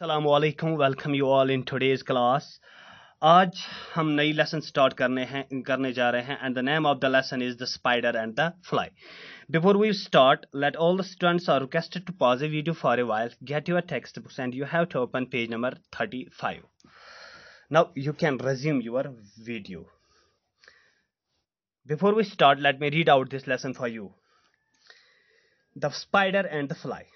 Assalamu alaikum, welcome you all in today's class. Aaj hum nahi lesson start karne hain, karne and the name of the lesson is the spider and the fly. Before we start, let all the students are requested to pause the video for a while, get your textbooks and you have to open page number 35. Now you can resume your video. Before we start, let me read out this lesson for you. The spider and the fly.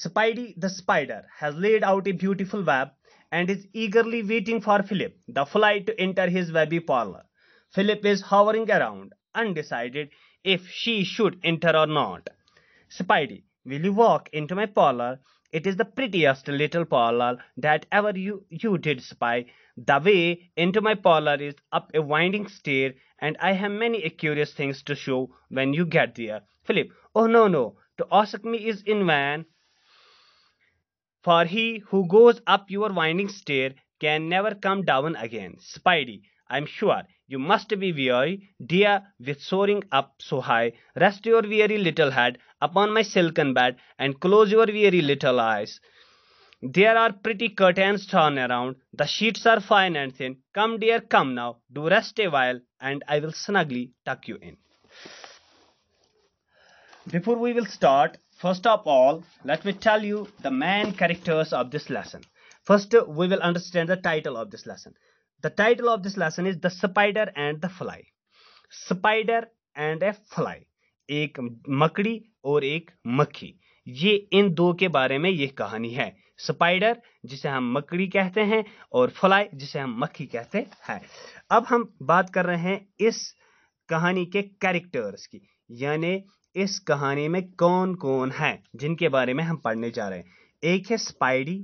Spidey the spider has laid out a beautiful web and is eagerly waiting for Philip the fly to enter his webby parlor. Philip is hovering around, undecided if she should enter or not. Spidey, will you walk into my parlor? It is the prettiest little parlor that ever you, you did spy. The way into my parlor is up a winding stair, and I have many curious things to show when you get there. Philip, oh no, no, to ask me is in vain. For he who goes up your winding stair can never come down again. Spidey, I'm sure you must be weary, dear, with soaring up so high. Rest your weary little head upon my silken bed and close your weary little eyes. There are pretty curtains drawn around. The sheets are fine and thin. Come, dear, come now. Do rest a while, and I will snugly tuck you in. Before we will start, First of all, let me tell you the main characters of this lesson. First, we will understand the title of this lesson. The title of this lesson is The Spider and the Fly. Spider and a Fly. एक मकड़ी और एक मक्खी ये इन दो के बारे में ये कहानी है स्पाइडर जिसे हम मकड़ी कहते हैं और फ्लाई जिसे हम मक्खी कहते हैं अब हम बात कर रहे हैं इस कहानी के कैरेक्टर्स की यानी इस कहानी में कौन कौन है जिनके बारे में हम पढ़ने जा रहे हैं एक है स्पाइडी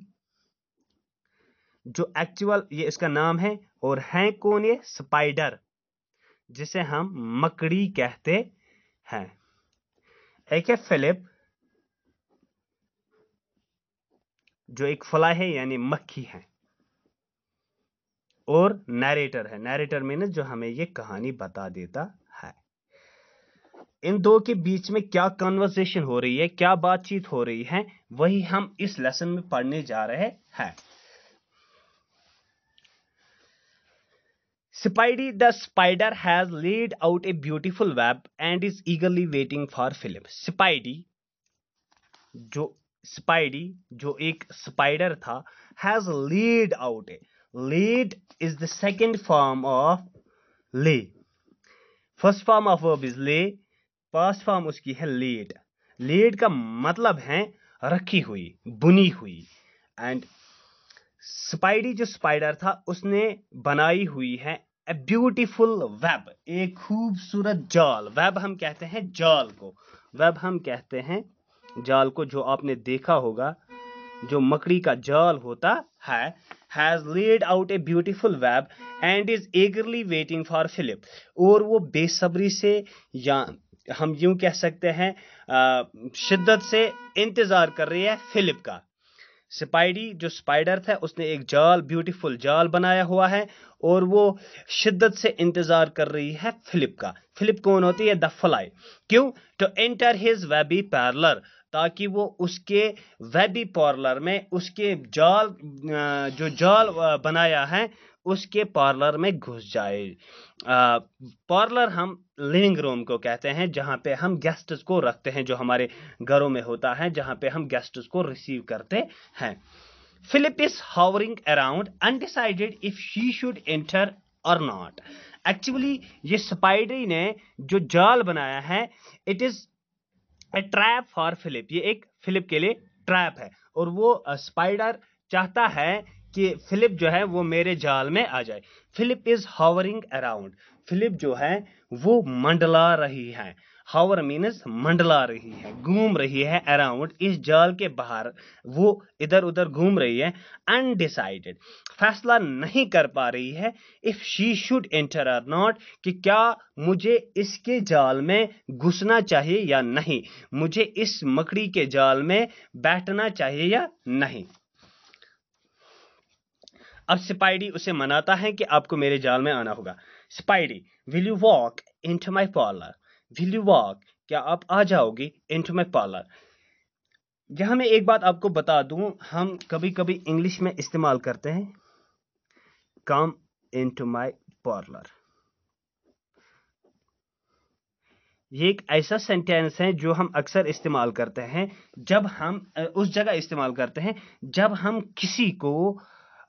जो एक्चुअल ये इसका नाम है और है कौन ये स्पाइडर जिसे हम मकड़ी कहते हैं एक है फिलिप जो एक फ्लाई है यानी मक्खी है और नैरेटर है नैरेटर मीन जो हमें ये कहानी बता देता इन दो के बीच में क्या कन्वर्सेशन हो रही है क्या बातचीत हो रही है वही हम इस लेसन में पढ़ने जा रहे हैं spidey the spider has laid out a beautiful web and is eagerly waiting for film spidey जो स्पाइडी जो एक स्पाइडर था has laid out a laid is the second form of lay first form of verb is lay past form उसकी है late late का मतलब है रखी हुई बुनी हुई एंड स्पाइडी जो स्पाइडर था उसने बनाई हुई है ए ब्यूटीफुल वेब एक खूबसूरत जाल वेब हम कहते हैं जाल को वेब हम कहते हैं जाल को जो आपने देखा होगा जो मकड़ी का जाल होता है has laid out a beautiful web and is eagerly waiting for Philip और वो बेसब्री से या हम यूं कह सकते हैं शिद्दत से इंतज़ार कर रही है फिलिप का स्पाइडी जो स्पाइडर था उसने एक जाल ब्यूटीफुल जाल बनाया हुआ है और वो शिद्दत से इंतज़ार कर रही है फिलिप का फिलिप कौन होती है द फ्लाई क्यों to enter his webby parlour ताकि वो उसके वेबी पार्लर में उसके जाल जो जाल बनाया है उसके पार्लर में घुस जाए पार्लर हम लिविंग रूम को कहते हैं जहाँ पे हम गेस्ट्स को रखते हैं जो हमारे घरों में होता है जहाँ पे हम गेस्ट्स को रिसीव करते हैं Philip is hovering around undecided if she should enter और नॉट एक्चुअली ये स्पाइडरी ने जो जाल बनाया है it is a trap for Philip ये एक फिलिप के लिए ट्रैप है और वो स्पाइडर चाहता है कि फिलिप जो है वो मेरे जाल में आ जाए Philip is hovering around Philip जो है वो मंडला रही है हावर मीनस मंडला रही है घूम रही है अराउंड इस जाल के बाहर वो इधर उधर घूम रही है अनडिसाइडेड फैसला नहीं कर पा रही है if she should enter or not कि क्या मुझे इसके जाल में घुसना चाहिए या नहीं मुझे इस मकड़ी के जाल में बैठना चाहिए या नहीं अब स्पाइडी उसे मनाता है कि आपको मेरे जाल में आना होगा spidey will you walk into my parlour will you walk क्या आप आ जाओगी इन टू माई पार्लर यहां मैं एक बात आपको बता दूं हम कभी कभी इंग्लिश में इस्तेमाल करते हैं कम इन टू माई पार्लर ये एक ऐसा सेंटेंस है जो हम अक्सर इस्तेमाल करते हैं जब हम उस जगह इस्तेमाल करते हैं जब हम किसी को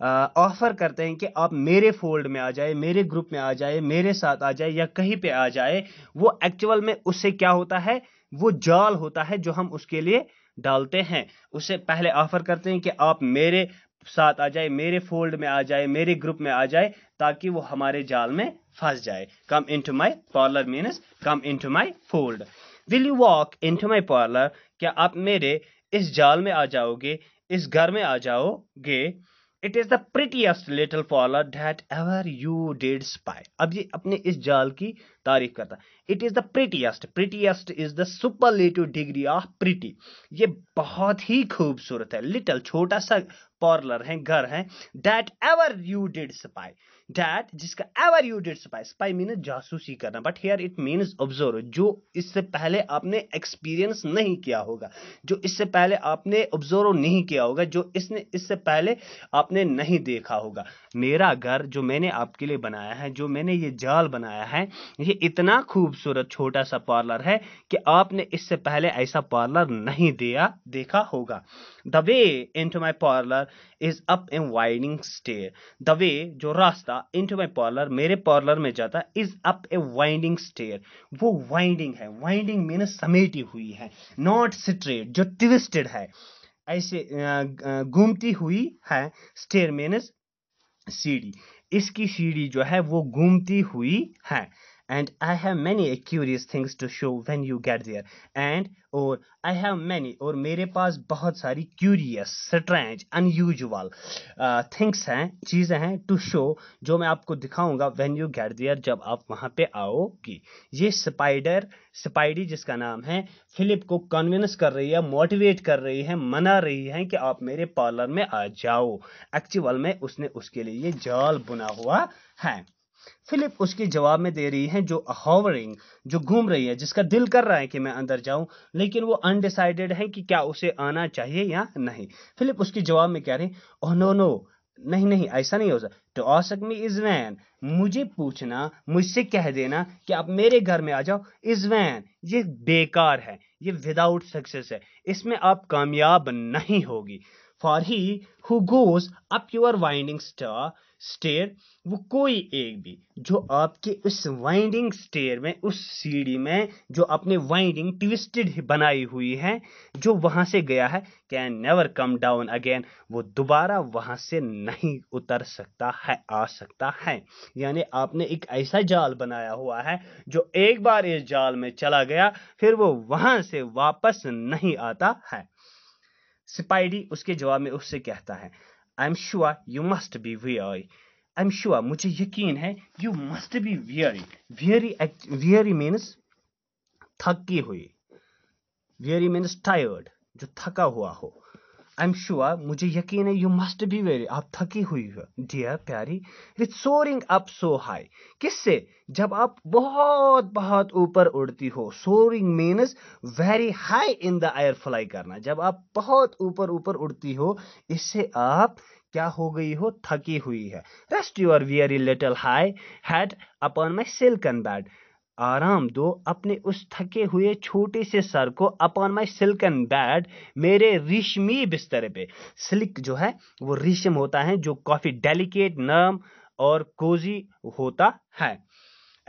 ऑफ़र करते हैं कि आप मेरे फोल्ड में आ जाए मेरे ग्रुप में आ जाए मेरे साथ आ जाए या कहीं पे आ जाए वो एक्चुअल में उससे क्या होता है वो जाल होता है जो हम उसके लिए डालते हैं उसे पहले ऑफ़र करते हैं कि आप मेरे साथ आ जाए मेरे फोल्ड में आ जाए मेरे ग्रुप में आ जाए ताकि वो हमारे जाल में फंस जाए come into my parlour means come into my fold will you walk into my parlour क्या आप मेरे इस जाल में आ जाओगे इस घर में आ जाओगे it is the prettiest little parlour that ever you did spy अब ये अपने इस जाल की तारीफ करता it is the prettiest prettiest is the superlative degree of pretty ये बहुत ही खूबसूरत है लिटिल छोटा सा पॉर्लर है घर है that ever you did spy that जिसका ever you did spy spy mean जासूसी करना but here it means observe जो इससे पहले आपने एक्सपीरियंस नहीं किया होगा जो इससे पहले आपने ऑब्जर्व नहीं किया होगा जो इसने इससे पहले आपने नहीं देखा होगा मेरा घर जो मैंने आपके लिए बनाया है जो मैंने ये जाल बनाया है ये इतना खूबसूरत छोटा सा पार्लर है कि आपने इससे पहले ऐसा पार्लर नहीं दिया देखा होगा the way into my parlour is up a winding stair the way जो रास्ता इन टू माई पार्लर मेरे पार्लर में जाता है is up a winding stair वो वाइंडिंग है वाइंडिंग मीन समेटी हुई है नॉट स्ट्रेट जो ट्विस्टेड है ऐसे घूमती हुई है स्टेयर मीनस सीढ़ी इसकी सीढ़ी जो है वो घूमती हुई है and I have many curious things to show when you get there and और आई हैव मैनी और मेरे पास बहुत सारी curious unusual unusual uh, things हैं चीज़ें हैं टू शो जो मैं आपको दिखाऊंगा when यू गेट there जब आप वहाँ पे आओगी ये स्पाइडर स्पाइडी जिसका नाम है फिलिप को कन्विंस कर रही है मोटिवेट कर रही है मना रही है कि आप मेरे पार्लर में आ जाओ एक्चुअल में उसने उसके लिए ये जाल बुना हुआ है फिलिप उसके जवाब में दे रही है जो हॉवरिंग जो घूम रही है जिसका दिल कर रहा है कि मैं अंदर जाऊं लेकिन वो अनडिसाइडेड है कि क्या उसे आना चाहिए या नहीं फिलिप उसके जवाब में कह रहे ओह नो नो नहीं नहीं ऐसा नहीं हो सकता तो औसक मी इज वैन मुझे पूछना मुझसे कह देना कि आप मेरे घर में आ जाओ इज वैन ये बेकार है ये विदाउट सक्सेस है इसमें आप कामयाब नहीं होगी for he who goes up your winding star stair वो कोई एक भी जो आपके उस वाइंडिंग स्टेयर में उस सीढ़ी में जो अपने वाइंडिंग ट्विस्टेड बनाई हुई है जो वहां से गया है can never come down again वो दोबारा वहां से नहीं उतर सकता है आ सकता है यानी आपने एक ऐसा जाल बनाया हुआ है जो एक बार इस जाल में चला गया फिर वो वहां से वापस नहीं आता है स्पाइडी उसके जवाब में उससे कहता है I am sure you must be वी आई एम श्योर मुझे यकीन है you must be weary weary weary means थकी हुई वियरी मीन्स टायर्ड जो थका हुआ हो आई एम श्योर मुझे यकीन है यू मस्ट बी वेरी आप थकी हुई हो डियर प्यारी with soaring up so high किससे जब आप बहुत बहुत ऊपर उड़ती हो soaring means very high in the air fly करना जब आप बहुत ऊपर ऊपर उड़ती हो इससे आप क्या हो गई हो थकी हुई है rest your weary little high head upon my silken bed आराम दो अपने उस थके हुए छोटे से सर को अपॉन माई सिल्कन बैड मेरे रेशमी बिस्तर पे सिल्क जो है वो रेशम होता है जो काफ़ी डेलिकेट नर्म और कोजी होता है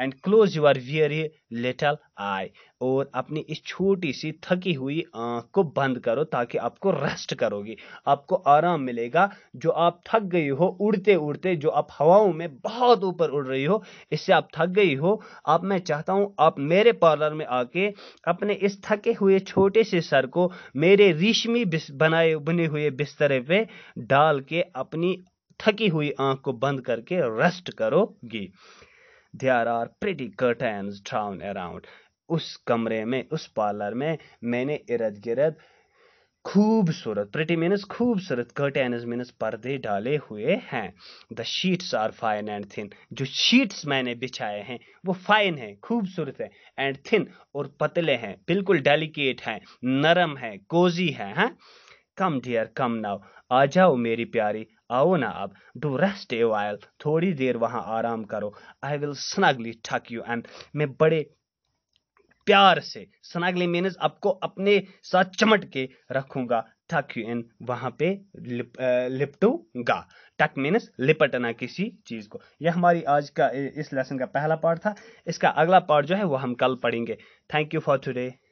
and close your weary little eye और अपनी इस छोटी सी थकी हुई आँख को बंद करो ताकि आपको रेस्ट करोगी आपको आराम मिलेगा जो आप थक गई हो उड़ते उड़ते जो आप हवाओं में बहुत ऊपर उड़ रही हो इससे आप थक गई हो आप मैं चाहता हूँ आप मेरे पार्लर में आके अपने इस थके हुए छोटे से सर को मेरे रेशमी बनाए बने हुए बिस्तरे पे डाल के अपनी थकी हुई आँख को बंद करके रेस्ट करोगी there are pretty curtains drawn around उस कमरे में उस पार्लर में मैंने इर्द गिर्द खूबसूरत प्रिटी मीनस खूबसूरत कर्टन्स मीनस पर्दे डाले हुए हैं the sheets are fine and thin जो शीट्स मैंने बिछाए हैं वो फाइन है खूबसूरत है एंड थिन और पतले हैं बिल्कुल डेलिकेट हैं नरम है कोजी है, है? कम डियर कम नाउ आ जाओ मेरी प्यारी आओ ना अब डू रेस्ट ए वायल थोड़ी देर वहां आराम करो I will snugly tuck you and मैं बड़े प्यार से स्नगली मीनस आपको अपने साथ चमट के रखूंगा ठक यू एंड वहां पे लिप, लिपटूंगा टक मीनस लिपटना किसी चीज़ को यह हमारी आज का इस लेसन का पहला पार्ट था इसका अगला पार्ट जो है वो हम कल पढ़ेंगे थैंक यू फॉर टुडे